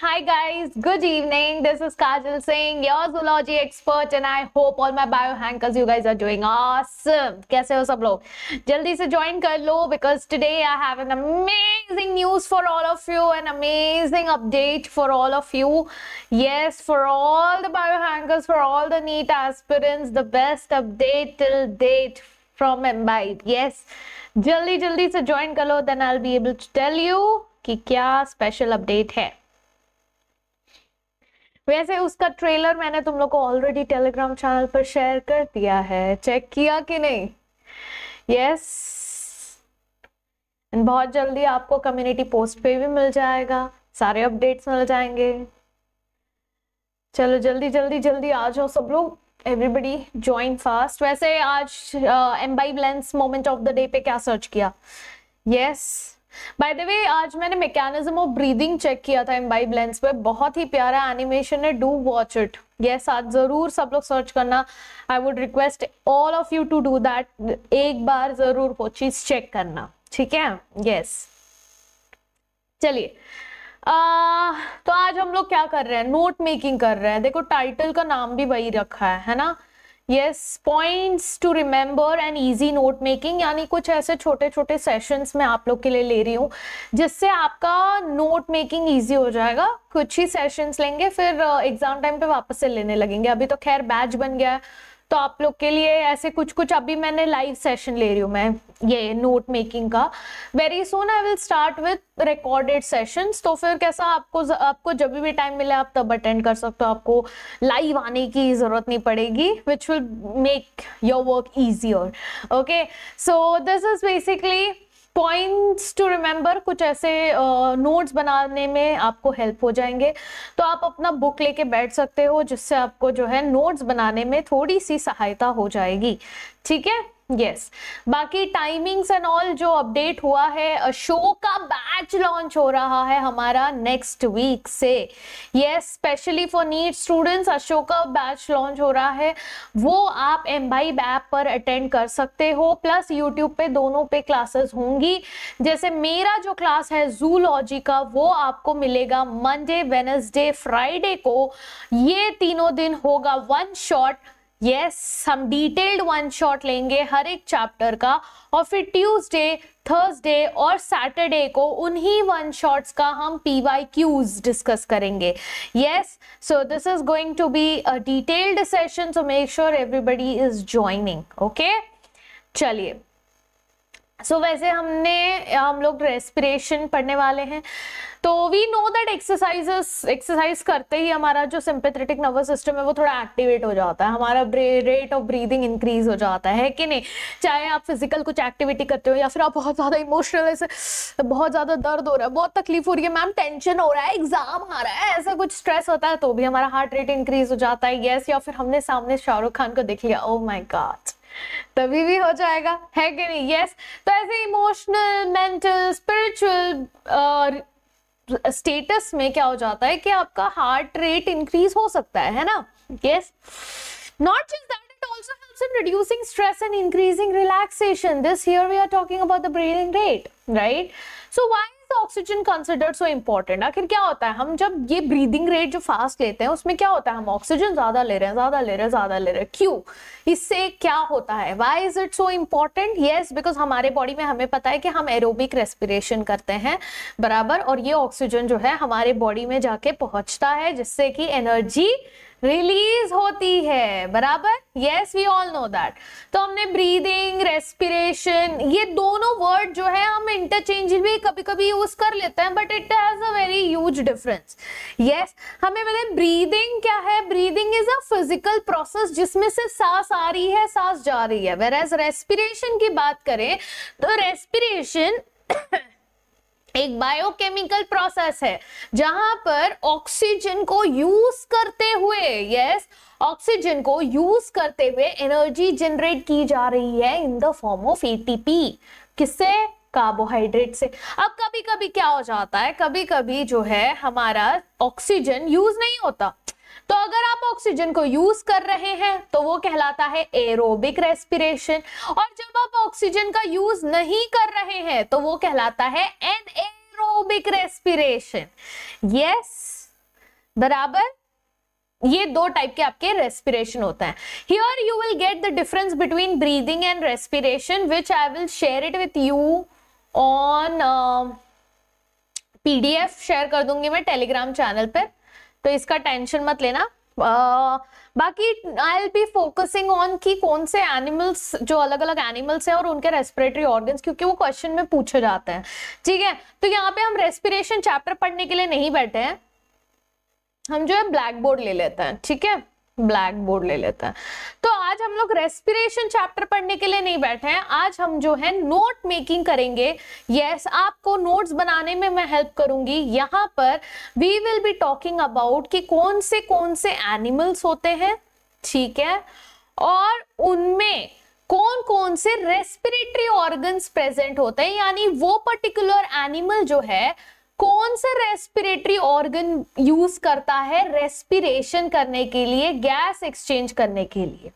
hi guys, good evening. This is Kajal Singh, your zoology expert and I hope all my biohankers you guys are doing awesome. कैसे हो सब लोग? जल्दी से join कर लो because today I have an amazing news for all of you, an amazing update for all of you. Yes, for all the biohankers, for all the NEET aspirants, the best update till date from Imbibe. Yes, जल्दी जल्दी से join कर लो then I'll be able to tell you कि क्या special update है वैसे तो उसका ट्रेलर मैंने तुम लोग को ऑलरेडी टेलीग्राम चैनल पर शेयर कर दिया है चेक किया कि नहीं यस yes. बहुत जल्दी आपको कम्युनिटी पोस्ट पे भी मिल जाएगा सारे अपडेट्स मिल जाएंगे चलो जल्दी जल्दी जल्दी आ जाओ सब लोग एवरीबडी ज्वाइन फास्ट वैसे आज Embibe lens moment of the day पे क्या सर्च किया yes yes, by the way आज मैंने मैकेनिज्म ऑफ ब्रीदिंग चेक किया था इम्बाइब लेंस पे बहुत ही प्यारा एनिमेशन है डू वॉच इट यस आज जरूर सब लोग सर्च करना I would request all of you to do that एक बार जरूर वो चीज चेक करना ठीक है यस चलिए तो आज हम लोग क्या कर रहे हैं नोट मेकिंग कर रहे हैं देखो टाइटल का नाम भी वही रखा है है ना yes points to remember and easy note making यानी कुछ ऐसे छोटे छोटे सेशंस मैं आप लोग के लिए ले रही हूँ जिससे आपका नोट मेकिंग ईजी हो जाएगा कुछ ही सेशंस लेंगे फिर एग्जाम uh, टाइम पे वापस से लेने लगेंगे अभी तो खैर बैच बन गया है तो आप लोग के लिए ऐसे कुछ कुछ अभी मैंने लाइव सेशन ले रही हूँ मैं ये नोट मेकिंग का very soon I will start with recorded session तो फिर कैसा आपको आपको जब भी टाइम मिले आप तब अटेंड कर सकते हो आपको लाइव आने की जरूरत नहीं पड़ेगी which will make your work easier okay so this is basically points to remember कुछ ऐसे नोट्स uh, बनाने में आपको हेल्प हो जाएंगे तो आप अपना बुक लेके बैठ सकते हो जिससे आपको जो है नोट्स बनाने में थोड़ी सी सहायता हो जाएगी ठीक है यस yes. बाकी टाइमिंग्स एंड ऑल जो अपडेट हुआ है शो का बैच लॉन्च हो रहा है हमारा नेक्स्ट वीक से yes specially for NEET students Ashoka batch launch हो रहा है वो आप एम बाई ऐप पर अटेंड कर सकते हो प्लस यूट्यूब पे दोनों पे क्लासेस होंगी जैसे मेरा जो क्लास है जूलॉजी का वो आपको मिलेगा मंडे वेनसडे फ्राइडे को ये तीनों दिन होगा वन शॉट यस yes, हम डिटेल्ड वन शॉट लेंगे हर एक चैप्टर का और फिर ट्यूसडे थर्सडे और सैटरडे को उन्हीं वन शॉट्स का हम पी वाई क्यूज डिस्कस करेंगे yes so this is going to be a detailed session so make sure everybody is joining okay चलिए सो so, वैसे हमने हम लोग रेस्पिरेशन पढ़ने वाले हैं तो we know that exercises exercise करते ही हमारा जो सिंपेथेटिक नर्वस सिस्टम है वो थोड़ा एक्टिवेट हो जाता है हमारा रेट ऑफ ब्रीदिंग इंक्रीज हो जाता है कि नहीं चाहे आप फिजिकल कुछ एक्टिविटी करते हो या फिर आप बहुत ज़्यादा इमोशनल ऐसे बहुत ज़्यादा दर्द हो रहा है बहुत तकलीफ हो रही है मैम टेंशन हो रहा है एग्जाम आ रहा है ऐसा कुछ स्ट्रेस होता है तो भी हमारा हार्ट रेट इंक्रीज हो जाता है येस या फिर हमने सामने शाहरुख खान को देख लिया ओ माई गॉड तभी भी हो जाएगा है कि नहीं यस तो ऐसे इमोशनल मेंटल स्पिरिचुअल स्टेटस में क्या हो जाता है कि आपका हार्ट रेट इंक्रीज हो सकता है है ना yes not just that it also helps in reducing stress and increasing relaxation this here we are talking about the breathing rate right so why is oxygen considered so important आखिर क्या होता है हम जब ये ब्रीदिंग रेट जो fast लेते हैं उसमें क्या होता है हम ऑक्सीजन ज्यादा ले रहे हैं ज्यादा ले रहे हैं ज्यादा ले रहे हैं क्यों इससे क्या होता है why is it so important yes because हमारे बॉडी में हमें पता है कि हम एरोबिक रेस्पिरेशन करते हैं बराबर और ये ऑक्सीजन जो है हमारे बॉडी में जाके पहुंचता है जिससे कि एनर्जी रिलीज होती है बराबर yes we all know that तो हमने ब्रीदिंग रेस्पिरेशन ये दोनों वर्ड जो है हम इंटरचेंज भी कभी कभी यूज कर लेते हैं but it has a very huge difference yes हमें मतलब ब्रीदिंग क्या है breathing is a physical process जिसमें से सांस आ रही है सांस जा रही है वेर एज रेस्पिरेशन की बात करें तो रेस्पिरेशन एक बायोकेमिकल प्रोसेस है जहां पर ऑक्सीजन को यूज करते हुए यस ऑक्सीजन को यूज करते हुए एनर्जी जनरेट की जा रही है in the form of ATP किससे कार्बोहाइड्रेट से अब कभी कभी क्या हो जाता है कभी कभी जो है हमारा ऑक्सीजन यूज नहीं होता तो अगर आप ऑक्सीजन को यूज कर रहे हैं तो वो कहलाता है एरोबिक रेस्पिरेशन और जब आप ऑक्सीजन का यूज नहीं कर रहे हैं तो वो कहलाता है एन एरोबिक रेस्पिरेशन यस बराबर ये दो टाइप के आपके रेस्पिरेशन होता है here you will get the difference between breathing and respiration which I will share it with you on PDF share कर दूंगी मैं टेलीग्राम चैनल पर तो इसका टेंशन मत लेना बाकी I'll be focusing on कि कौन से एनिमल्स जो अलग अलग एनिमल्स हैं और उनके रेस्पिरेटरी ऑर्गन्स क्योंकि वो क्वेश्चन में पूछे जाते हैं ठीक है तो यहाँ पे हम रेस्पिरेशन चैप्टर पढ़ने के लिए नहीं बैठे हैं हम जो है ब्लैक बोर्ड ले लेते हैं ठीक है ब्लैक बोर्ड ले लेता है तो आज हम लोग रेस्पिरेशन चैप्टर पढ़ने के लिए नहीं बैठे हैं आज हम जो है नोट मेकिंग करेंगे यस yes, आपको नोट्स बनाने में मैं हेल्प करूंगी यहाँ पर we will be talking about कि कौन से कौन से एनिमल्स होते हैं ठीक है और उनमें कौन कौन से रेस्पिरेटरी ऑर्गन्स प्रेजेंट होते हैं यानी वो पर्टिकुलर एनिमल जो है कौन सा रेस्पिरेटरी ऑर्गन यूज करता है रेस्पिरेशन करने के लिए गैस एक्सचेंज करने के लिए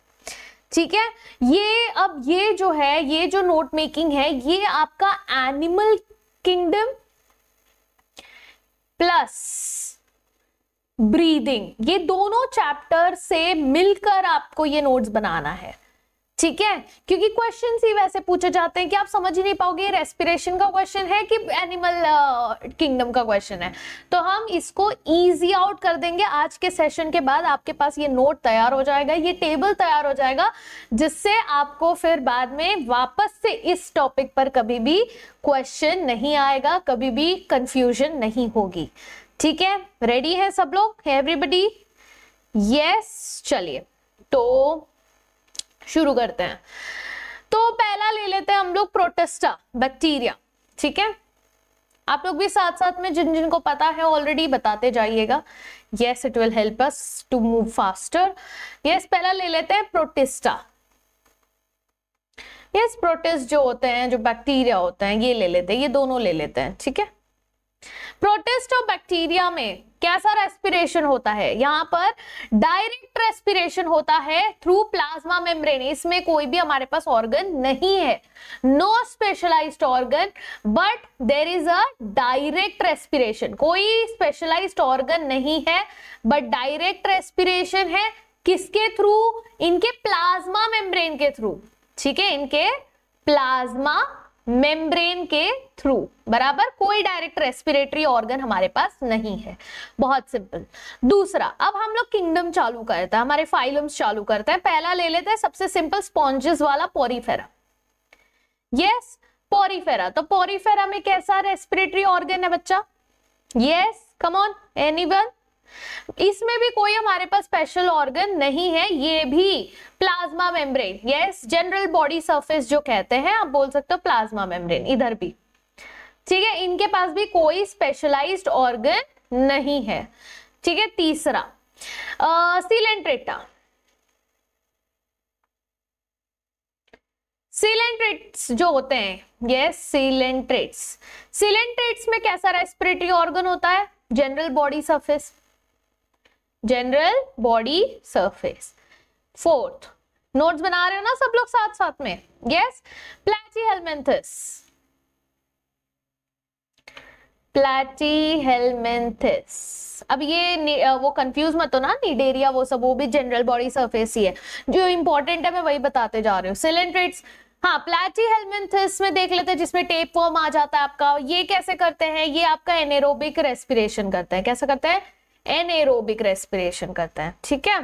ठीक है ये अब ये जो है ये जो नोट मेकिंग है ये आपका एनिमल किंगडम प्लस ब्रीदिंग ये दोनों चैप्टर से मिलकर आपको ये नोट्स बनाना है ठीक है क्योंकि क्वेश्चन ही वैसे पूछे जाते हैं कि आप समझ ही नहीं पाओगे रेस्पिरेशन का क्वेश्चन है कि एनिमल किंगडम uh, का क्वेश्चन है तो हम इसको ईजी आउट कर देंगे आज के सेशन के बाद आपके पास ये नोट तैयार हो जाएगा ये टेबल तैयार हो जाएगा जिससे आपको फिर बाद में वापस से इस टॉपिक पर कभी भी क्वेश्चन नहीं आएगा कभी भी कंफ्यूजन नहीं होगी ठीक है रेडी है सब लोग एवरीबडी यस चलिए तो शुरू करते हैं तो पहला ले लेते हैं हम लोग प्रोटेस्टा बैक्टीरिया ठीक है आप लोग भी साथ साथ में जिन को पता है ऑलरेडी बताते जाइएगा yes it will help us to move faster yes पहला ले लेते हैं प्रोटेस्टा यस प्रोटेस्ट जो होते हैं जो बैक्टीरिया होते हैं ये ले लेते हैं ये दोनों ले लेते हैं ठीक है प्रोटेस्ट और बैक्टीरिया में कैसा रेस्पिरेशन होता है यहाँ पर डायरेक्ट रेस्पिरेशन होता है थ्रू प्लाज्मा मेम्ब्रेन इसमें कोई भी हमारे पास ऑर्गन नहीं है no specialised organ but there is a direct respiration कोई स्पेशलाइज्ड ऑर्गन नहीं है बट डायरेक्ट रेस्पिरेशन है किसके थ्रू इनके प्लाज्मा मेम्ब्रेन के थ्रू ठीक है इनके प्लाज्मा मेम्ब्रेन के थ्रू बराबर कोई डायरेक्ट रेस्पिरेटरी ऑर्गन हमारे पास नहीं है बहुत सिंपल दूसरा अब हम लोग किंगडम चालू करते हैं हमारे फाइलम्स चालू करते हैं पहला ले लेते हैं सबसे सिंपल स्पॉन्जेस वाला पोरीफेरा यस पोरीफेरा तो पोरीफेरा में कैसा रेस्पिरेटरी ऑर्गन है बच्चा यस कम ऑन एनीवन इसमें भी कोई हमारे पास स्पेशल ऑर्गन नहीं है ये भी plasma membrane yes general body surface जो कहते हैं आप बोल सकते हो प्लाज्मा मेम्ब्रेन इधर भी ठीक है इनके पास भी कोई स्पेशलाइज्ड ऑर्गन नहीं है ठीक है तीसरा सिलेंट्रेटा सिलेंट्रेट्स जो होते हैं यस सिलेंट्रेट्स सिलेंट्रेट्स में कैसा रेस्पिरेटरी ऑर्गन होता है general body surface general body surface fourth notes बना रहे हो ना सब लोग साथ साथ में यस प्लेटी हेलमेंथिस प्लेटी हेलमेंथिस अब ये वो कंफ्यूज मत हो ना नीडेरिया वो सब वो भी जनरल बॉडी सरफेस ही है जो इंपॉर्टेंट है मैं वही बताते जा रही हूँ सिलेंट्रेट्स हाँ प्लेटी हेलमेंथिस में देख लेते हैं जिसमें टेप फॉर्म आ जाता है आपका ये कैसे करते हैं ये आपका एनेरोबिक रेस्पिरेशन करते हैं कैसे करते हैं एनएरोबिक रेस्पिरेशन करता है ठीक है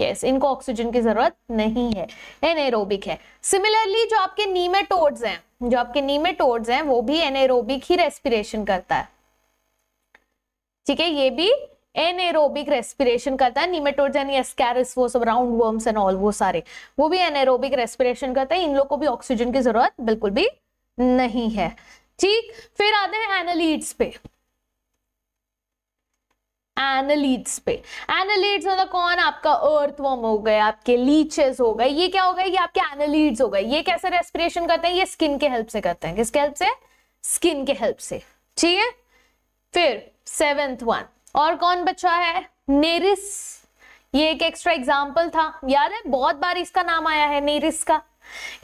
यस yes, इनको ऑक्सीजन की जरूरत नहीं है एनएरोबिक है सिमिलरली जो आपके नीमेटोड्स हैं जो आपके नीमेटोड्स हैं वो भी एनएरोबिक ही रेस्पिरेशन करता है ठीक है ये भी एनएरोबिक रेस्पिरेशन करता है नीमेटोड्स यानी एस्कैरिस वो सब राउंड वर्म्स एंड ऑल वो सारे वो भी एनएरोबिक रेस्पिरेशन करता है इन लोग को भी ऑक्सीजन की जरूरत बिल्कुल भी नहीं है ठीक फिर आते हैं एनालीड्स पे एनलीड्स पे एनलीड्स मतलब कौन आपका अर्थ अर्थवॉर्म हो गया आपके लीचेस हो गए ये क्या हो गए ये आपके एनलीड्स हो गए ये कैसे रेस्पिरेशन करते हैं ये स्किन के हेल्प से करते हैं किसके हेल्प से स्किन के हेल्प से ठीक है फिर सेवेंथ वन और कौन बचा है नेरिस ये एक एक्स्ट्रा एग्जाम्पल था याद है बहुत बार इसका नाम आया है नेरिस का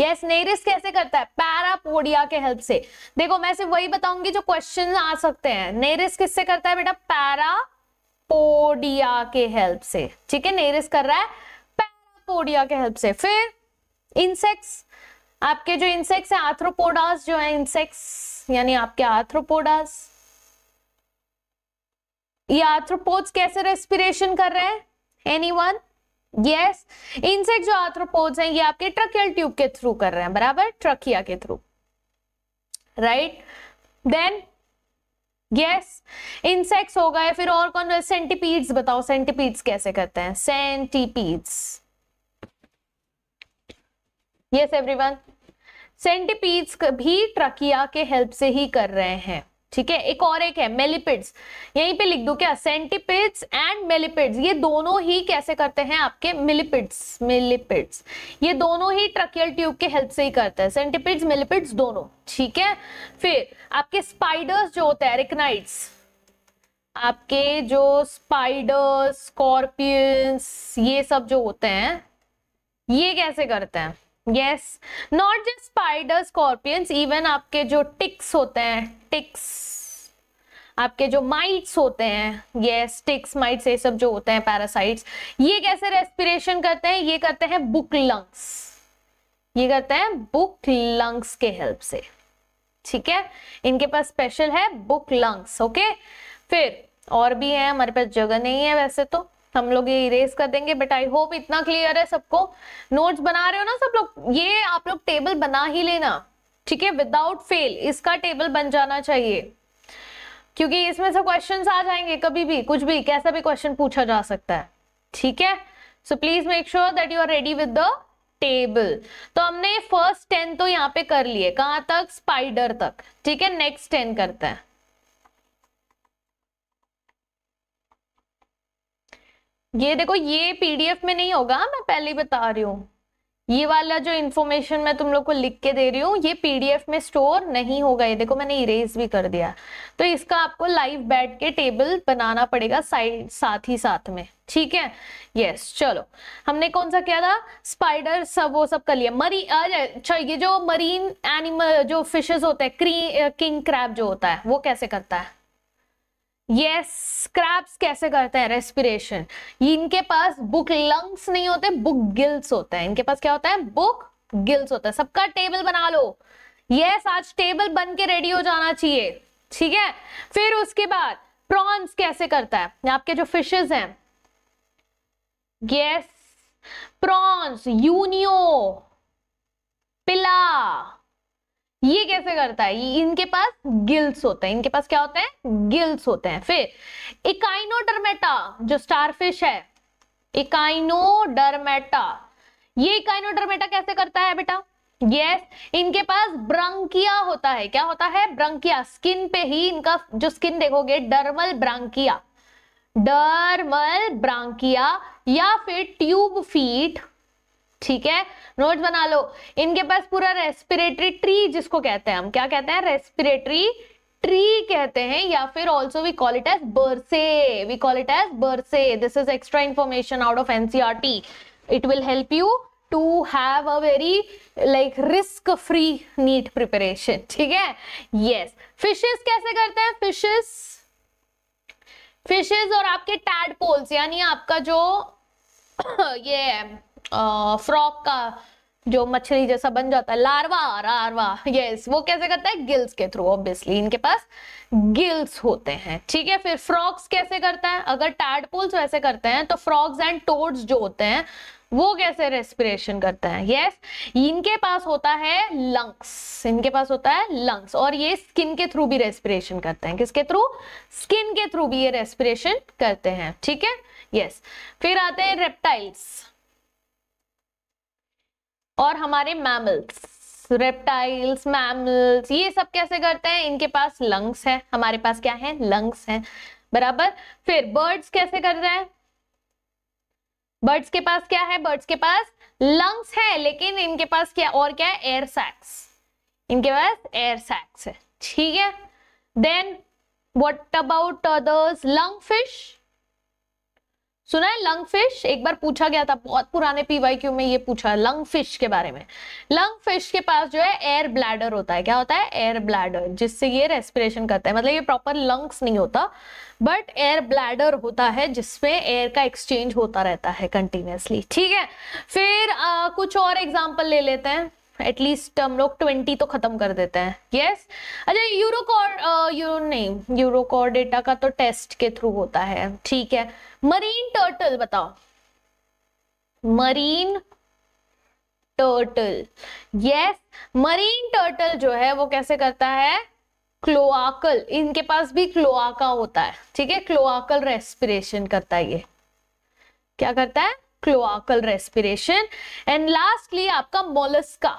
यस yes, नेरिस कैसे करता है पैरापोडिया के हेल्प से देखो मैं सिर्फ वही बताऊंगी जो क्वेश्चन आ सकते हैं नेरिस किससे करता है बेटा पैरा पोडिया के हेल्प से ठीक है नेरिस कर रहा है पैरापोडिया के हेल्प से फिर इंसेक्ट्स आपके जो इंसेक्ट्स हैं आर्थ्रोपोडास जो है इंसेक्ट्स यानी आपके आर्थ्रोपोडास ये आर्थ्रोपोड्स कैसे रेस्पिरेशन कर रहे हैं एनीवन यस इंसेक्ट जो आर्थ्रोपोड्स हैं ये आपके ट्रकियल ट्यूब के थ्रू कर रहे हैं बराबर ट्रकिया के through right then yes insects हो गए फिर और कौन सेंटीपीड्स बताओ सेंटीपीड्स कैसे करते हैं सेंटीपीड्स यस एवरीवन सेंटीपीड्स भी ट्रकिया के हेल्प से ही कर रहे हैं ठीक है एक और एक है मेलिपिड्स यहीं पे लिख दो क्या सेंटिपिड्स एंड मेलिपिड्स ये दोनों ही कैसे करते हैं आपके मिलिपिड्स मिलिपिड्स ये दोनों ही ट्रकियल ट्यूब के हेल्प से ही करते हैं सेंटिपिड्स मिलिपिड्स दोनों ठीक है फिर आपके स्पाइडर्स जो होते हैं रिकनाइट्स आपके जो स्पाइडर्स स्कॉर्पियंस ये सब जो होते हैं ये कैसे करते हैं yes not just spider scorpions even आपके जो टिक्स होते हैं टिक्स आपके जो माइट्स होते हैं ये स्टिक्स माइट्स ये सब जो होते हैं पैरासाइट्स ये कैसे रेस्पिरेशन करते हैं ये करते हैं बुक लंग्स ये करते हैं बुक लंग्स के हेल्प से ठीक है इनके पास स्पेशल है बुक लंग्स ओके फिर और भी है हमारे पास जगह नहीं है वैसे तो हम लोग ये इरेज कर देंगे बट आई होप इतना क्लियर है सबको नोट्स बना रहे हो ना सब लोग ये आप लोग टेबल बना ही लेना ठीक है विदाउट फेल इसका टेबल बन जाना चाहिए क्योंकि इसमें से क्वेश्चन आ जाएंगे कभी भी कुछ भी कैसा भी क्वेश्चन पूछा जा सकता है ठीक है so please make sure that you are ready with the table तो हमने फर्स्ट टेन तो यहाँ पे कर लिए कहाँ तक स्पाइडर तक ठीक है नेक्स्ट टेन करते हैं ये देखो ये पीडीएफ में नहीं होगा मैं पहले ही बता रही हूँ ये वाला जो इन्फॉर्मेशन मैं तुम लोग को लिख के दे रही हूँ ये पीडीएफ में स्टोर नहीं होगा ये देखो मैंने इरेज भी कर दिया तो इसका आपको लाइव बैठ के टेबल बनाना पड़ेगा साइड साथ ही साथ में ठीक है यस चलो हमने कौन सा किया था स्पाइडर सब वो सब कर लिया मरी अच्छा ये जो मरीन एनिमल जो फिशेज होते हैं किंग क्रैब जो होता है वो कैसे करता है ये स्क्रैप्स कैसे करते हैं रेस्पिरेशन इनके पास बुक लंग्स नहीं होते बुक गिल्स होता है इनके पास क्या होता है बुक गिल्स होता है सबका टेबल बना लो यस आज टेबल बन के रेडी हो जाना चाहिए ठीक है फिर उसके बाद प्रॉन्स कैसे करता है आपके जो फिशेस हैं यस प्रॉन्स यूनियो पिला ये कैसे करता है इनके पास गिल्स होते हैं इनके पास क्या होते हैं गिल्स होते हैं फिर इकाइनोडर्मेटा जो स्टारफिश है इकाइनोडर्मेटा ये इकाइनोडर्मेटा कैसे करता है बेटा यस yes, इनके पास ब्रंकिया होता है क्या होता है ब्रंकिया स्किन पे ही इनका जो स्किन देखोगे डर्मल ब्रांकिया डर्मल ब्रांकिया या फिर ट्यूब फीट ठीक है नोट बना लो इनके पास पूरा रेस्पिरेटरी ट्री जिसको कहते हैं हम क्या कहते हैं रेस्पिरेटरी ट्री कहते हैं या फिर also we call it as bursae we call it as bursae this is extra information out of NCERT it will help you to have a very like risk free NEET preparation ठीक है yes fishes कैसे करते हैं fishes fishes और आपके टैड poles यानी आपका जो ये फ्रॉक का जो मछली जैसा बन जाता है लार्वा लार्वा यस वो कैसे करता है गिल्स के थ्रू ऑब्वियसली इनके पास गिल्स होते हैं ठीक है फिर फ्रॉक्स कैसे करता है अगर टैडपोल्स वैसे करते हैं तो फ्रॉक्स एंड टोड्स जो होते हैं वो कैसे रेस्पिरेशन करते हैं यस इनके पास होता है लंग्स इनके पास होता है लंग्स और ये स्किन के थ्रू भी रेस्पिरेशन करते हैं किसके थ्रू स्किन के थ्रू भी ये रेस्पिरेशन करते हैं ठीक है यस फिर आते हैं रेप्टाइल्स और हमारे मैमल्स रेप्टाइल्स मैमल्स ये सब कैसे करते हैं इनके पास लंग्स है हमारे पास क्या है लंग्स है बराबर फिर बर्ड्स कैसे करते हैं बर्ड्स के पास क्या है बर्ड्स के पास लंग्स है लेकिन इनके पास क्या और क्या है एयर सैक्स इनके पास एयर सैक्स है ठीक है then what about others lung fish सुना है लंग फिश एक बार पूछा गया था बहुत पुराने पीवाईक्यू में ये पूछा लंग फिश के बारे में लंग फिश के पास जो है एयर ब्लैडर होता है क्या होता है एयर ब्लैडर जिससे ये रेस्पिरेशन करता है मतलब ये प्रॉपर लंग्स नहीं होता बट एयर ब्लैडर होता है जिसमें एयर का एक्सचेंज होता रहता है कंटिन्यूसली ठीक है फिर आ, कुछ और एग्जाम्पल ले लेते हैं एटलीस्ट हम लोग ट्वेंटी तो खत्म कर देते हैं यस अच्छा यूरोकॉर यूरो नहीं यूरोकॉर डेटा का तो टेस्ट के थ्रू होता है ठीक है मरीन टर्टल बताओ marine turtle yes marine turtle जो है वो कैसे करता है क्लोआकल इनके पास भी क्लोआका होता है ठीक है क्लोआकल रेस्पिरेशन करता है ये क्या करता है क्लोआकल रेस्पिरेशन एंड लास्टली आपका मोलस्का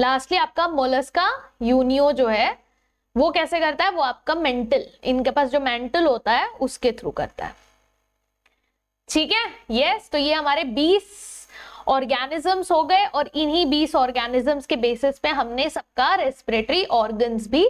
लास्टली आपका मोलस्का यूनियो जो है वो कैसे करता है वो आपका मेंटल इनके पास जो मेंटल होता है उसके थ्रू करता है ठीक है यस तो ये हमारे 20 ऑर्गेनिजम्स हो गए और इन्हीं 20 ऑर्गेनिजम्स के बेसिस पे हमने सबका रेस्पिरेटरी ऑर्गन्स भी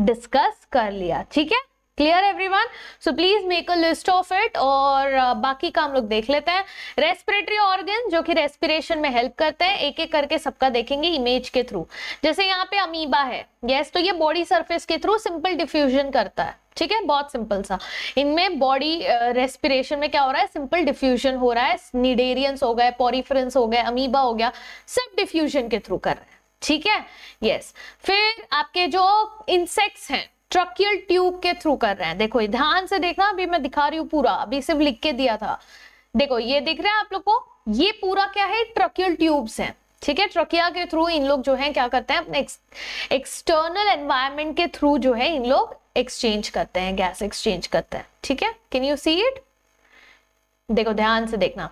डिस्कस कर लिया ठीक है clear everyone so please make a list of it और uh, बाकी का हम लोग देख लेते हैं रेस्पिरेटरी ऑर्गन जो कि रेस्पिरेशन में हेल्प करते हैं एक एक करके सबका देखेंगे इमेज के थ्रू जैसे यहाँ पे अमीबा है गैस yes, तो ये बॉडी सरफेस के थ्रू सिंपल डिफ्यूजन करता है ठीक है बहुत सिंपल सा इनमें बॉडी रेस्पिरेशन uh, में क्या हो रहा है सिंपल डिफ्यूजन हो रहा है निडेरियंस हो गए पॉरीफ्रेंस हो गए अमीबा हो गया सब डिफ्यूजन के थ्रू कर रहे हैं ठीक है यस yes. फिर आपके जो इंसेक्ट्स हैं ट्रकियल ट्यूब के थ्रू कर रहे हैं देखो ध्यान से देखना अभी मैं दिखा रही हूँ पूरा अभी सिर्फ लिख के दिया था देखो ये दिख रहे हैं आप लोग को ये पूरा क्या है ट्रकियल ट्यूब्स हैं ठीक है ट्रकिया के थ्रू इन लोग जो हैं क्या करते हैं अपने एक्सटर्नल एनवायरमेंट के थ्रू जो है इन लोग एक्सचेंज करते हैं गैस एक्सचेंज करते हैं ठीक है कैन यू सी इट देखो ध्यान से देखना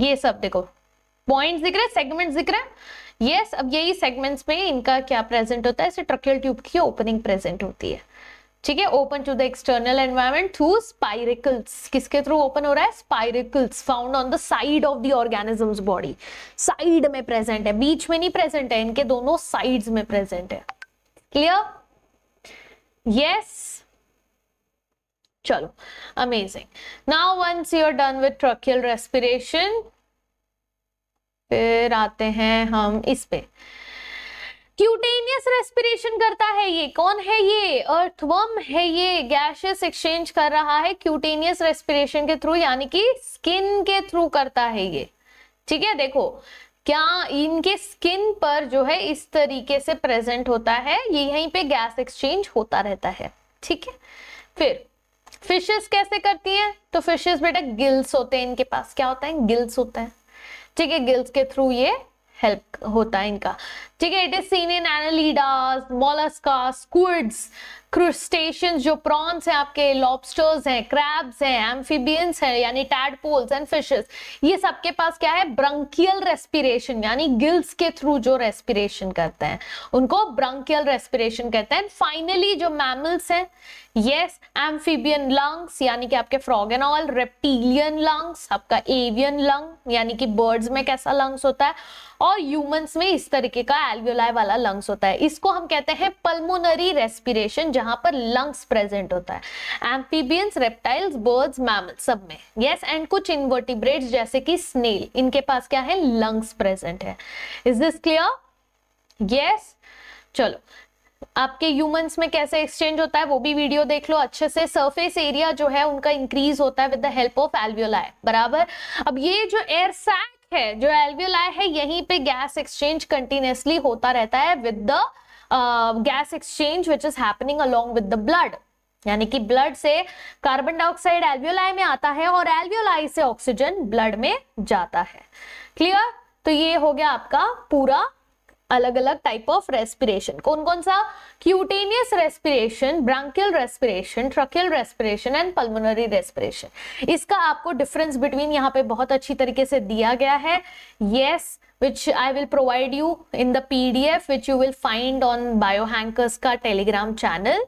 ये सब देखो पॉइंट्स दिख रहे हैं सेगमेंट्स दिख रहे हैं yes, अब यही सेगमेंट्स में इनका क्या प्रेजेंट होता है इसे ट्रकियल ट्यूब की ओपनिंग प्रेजेंट होती है ठीक है open to the external environment through spiracles किसके थ्रू ओपन हो रहा है spiracles found on the side of the organism body side में प्रेजेंट है बीच में नहीं प्रेजेंट है इनके दोनों साइड में प्रेजेंट है क्लियर यस चलो amazing now once you are done with tracheal respiration फिर आते हैं हम इस पे क्यूटेनियस रेस्पिरेशन करता है ये कौन है ये अर्थवम है ये गैशेस एक्सचेंज कर रहा है क्यूटेनियस रेस्पिरेशन के थ्रू यानी कि स्किन के थ्रू करता है ये ठीक है देखो क्या इनके स्किन पर जो है इस तरीके से प्रेजेंट होता है ये यहीं पे गैस एक्सचेंज होता रहता है ठीक है फिर फिशेस कैसे करती हैं तो फिशेस बेटा गिल्स होते हैं इनके पास क्या होता है गिल्स होता है ठीक है गिल्स के थ्रू ये हेल्प होता है इनका ठीक है it is seen in Annelidas Mollusca squids crustacean जो प्रॉन्स हैं आपके लॉबस्टर्स हैं क्रैब्स हैं एम्फीबियंस हैं यानी टैडपोल्स एंड फिशेस ये सबके पास क्या है ब्रंकियल रेस्पिरेशन यानी गिल्स के थ्रू जो रेस्पिरेशन करते हैं उनको ब्रंकियल रेस्पिरेशन कहते हैं फाइनली जो मैमल्स हैं यस एम्फीबियन लंग्स यानी कि आपके frog and all reptilian lungs आपका एवियन लंग यानी कि बर्ड्स में कैसा लंग्स होता है और ह्यूमंस में इस तरीके का एल्वियोलाई वाला लंग्स होता है इसको हम कहते हैं पल्मोनरी रेस्पिरेशन जहां पर लंग्स प्रेजेंट होता है एम्फीबियंस रेप्टाइल्स बर्ड्स मैमल सब में यस yes, एंड कुछ इनवर्टिब्रेट्स जैसे कि स्नेल इनके पास क्या है लंग्स प्रेजेंट है इज दिस क्लियर यस चलो आपके ह्यूमंस में कैसे एक्सचेंज होता है वो भी वीडियो देख लो अच्छे से सरफेस एरिया जो है उनका इंक्रीज होता है with the help of alveoli बराबर अब ये जो एयर सैक है जो एल्वियोलाई है यहीं पे गैस एक्सचेंज कंटिन्यूसली होता रहता है with the gas exchange which is happening along with the blood यानी कि ब्लड से कार्बन डाइऑक्साइड एल्वियोलाई में आता है और एल्वियोलाई से ऑक्सीजन ब्लड में जाता है क्लियर तो ये हो गया आपका पूरा अलग अलग टाइप ऑफ रेस्पिरेशन कौन कौन सा cutaneous respiration branchial respiration tracheal respiration and pulmonary respiration इसका आपको डिफरेंस बिटवीन यहाँ पे बहुत अच्छी तरीके से दिया गया है yes which I will provide you in the PDF which you will find on Biohankers का Telegram channel.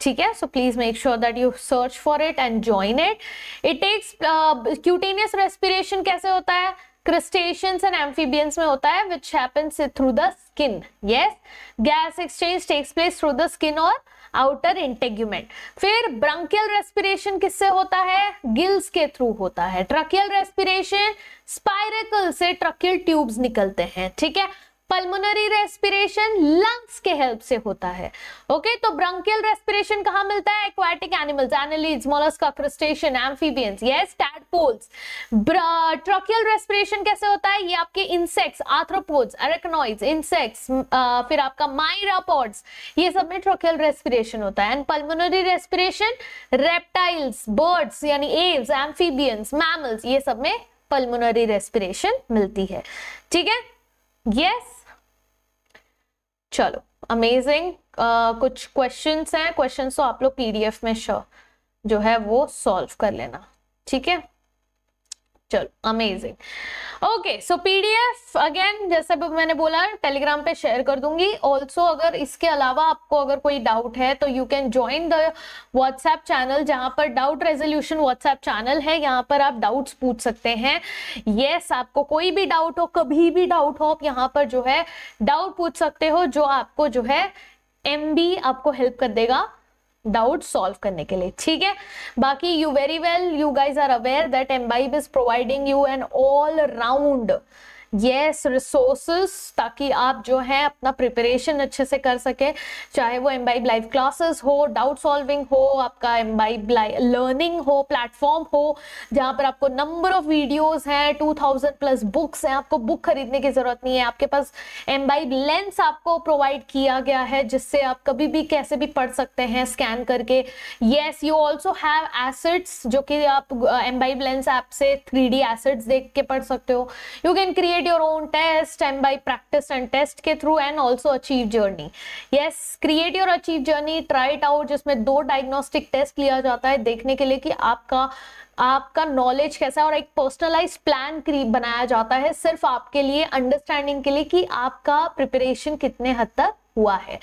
ठीक है so please make sure that you search for it and join it it takes cutaneous respiration कैसे होता है crustaceans and amphibians में होता है which happens through the skin ये gas exchange takes place through the skin और outer integument फिर branchial respiration किससे होता है गिल्स के थ्रू होता है ट्रकियल रेस्पिरेशन स्पाइरिकल से ट्रकियल ट्यूब्स निकलते हैं ठीक है पल्मोनरी रेस्पिरेशन लंग्स के हेल्प से होता है ओके तो ब्रंकियल रेस्पिरेशन कहा मिलता है aquatic animals annelids Mollusca crustacean amphibians yes tadpoles tracheal respiration कैसे होता है ये आपके इंसेक्ट्स आर्थ्रोपोड्स अरेक्नोइड्स इंसेक्ट्स फिर आपका माइरापोड्स ये सब में ट्रकियल रेस्पिरेशन होता है and pulmonary respiration reptiles birds यानी एव्स एम्फीबियंस मैमल्स ये सब में पल्मोनरी रेस्पिरेशन मिलती है ठीक है यस चलो अमेजिंग uh, कुछ क्वेश्चंस हैं क्वेश्चंस तो आप लोग पीडीएफ में श्योर जो है वो सॉल्व कर लेना ठीक है चलो amazing okay so PDF again जैसे भी मैंने बोला टेलीग्राम पे शेयर कर दूंगी ऑल्सो अगर इसके अलावा आपको अगर कोई डाउट है तो you can join the WhatsApp channel जहां पर डाउट रेजोल्यूशन व्हाट्सएप चैनल है यहाँ पर आप डाउट्स पूछ सकते हैं येस yes, आपको कोई भी डाउट हो कभी भी डाउट हो आप यहाँ पर जो है डाउट पूछ सकते हो जो आपको जो है एम आपको हेल्प कर देगा डाउट सॉल्व करने के लिए ठीक है बाकी you very well you guys are aware that Embibe is providing you an all round yes resources ताकि आप जो है अपना प्रिपरेशन अच्छे से कर सकें चाहे वो एम्बाइब लाइव क्लासेस हो डाउट सॉल्विंग हो आपका एम्बाइब लर्निंग हो प्लेटफॉर्म हो जहाँ पर आपको नंबर ऑफ वीडियोस हैं 2000 प्लस बुक्स हैं आपको बुक खरीदने की ज़रूरत नहीं है आपके पास एम्बाइब लेंस आपको प्रोवाइड किया गया है जिससे आप कभी भी कैसे भी पढ़ सकते हैं स्कैन करके yes you also have assets जो कि आप एम्बाइब लेंस ऐप से थ्री एसिड्स देख के पढ़ सकते हो you can create create your own test and by practice and test के through and also achieve journey yes create your achieve journey try it out जिसमें दो डायग्नोस्टिक टेस्ट लिया जाता है देखने के लिए कि आपका आपका नॉलेज कैसा है और एक पर्सनलाइज प्लान बनाया जाता है सिर्फ आपके लिए अंडरस्टैंडिंग के लिए कि आपका प्रिपरेशन कितने हद तक हुआ है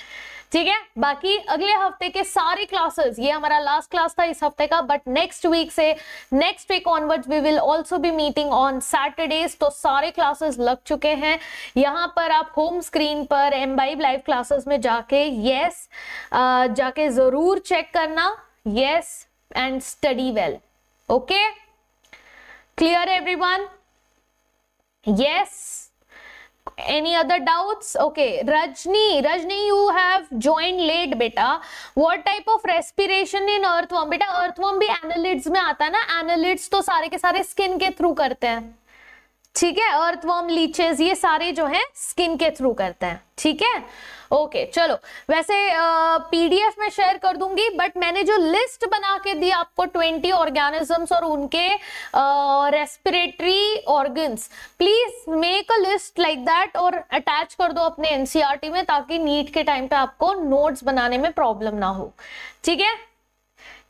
ठीक है बाकी अगले हफ्ते के सारे क्लासेस ये हमारा लास्ट क्लास था इस हफ्ते का बट नेक्स्ट वीक से next week onwards we will also be meeting on Saturdays तो सारे क्लासेस लग चुके हैं यहाँ पर आप होम स्क्रीन पर एम बाइव लाइव क्लासेस में जाके यस yes, जाके जरूर चेक करना yes and study well okay clear everyone yes any other doubts okay rajni rajni you have joined late beta what type of respiration in earthworm beta earthworm bhi annelids mein aata na annelids to sare ke sare skin ke through karte hain ठीक है earthworm leches ये सारे जो हैं skin के through करते हैं ठीक है ओके चलो वैसे पीडीएफ में शेयर कर दूंगी बट मैंने जो लिस्ट बना के दी आपको 20 ऑर्गेनिजम्स और उनके respiratory organs please make a list like that और अटैच कर दो अपने एनसीआरटी e में ताकि नीट के टाइम पे आपको नोट्स बनाने में प्रॉब्लम ना हो ठीक है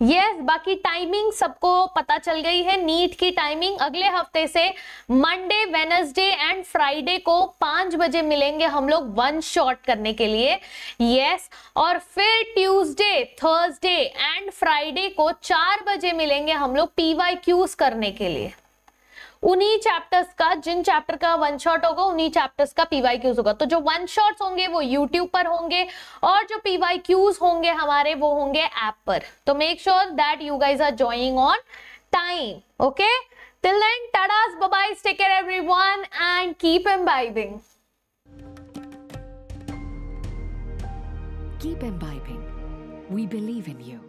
यस yes, बाकी टाइमिंग सबको पता चल गई है नीट की टाइमिंग अगले हफ्ते से मंडे वेनसडे एंड फ्राइडे को पांच बजे मिलेंगे हम लोग वन शॉट करने के लिए यस yes, और फिर ट्यूसडे थर्सडे एंड फ्राइडे को चार बजे मिलेंगे हम लोग पीवाई करने के लिए उन्हीं चैप्टर्स का जिन चैप्टर का वन शॉट होगा उन्हीं चैप्टर्स का पीवाई क्यूज होगा तो जो वन शॉट होंगे वो यूट्यूब पर होंगे और जो पीवाई क्यूज होंगे हमारे वो होंगे ऐप पर तो make sure that you guys are joining on time okay till then tatas bye take care everyone and keep imbibing keep imbibing we believe in you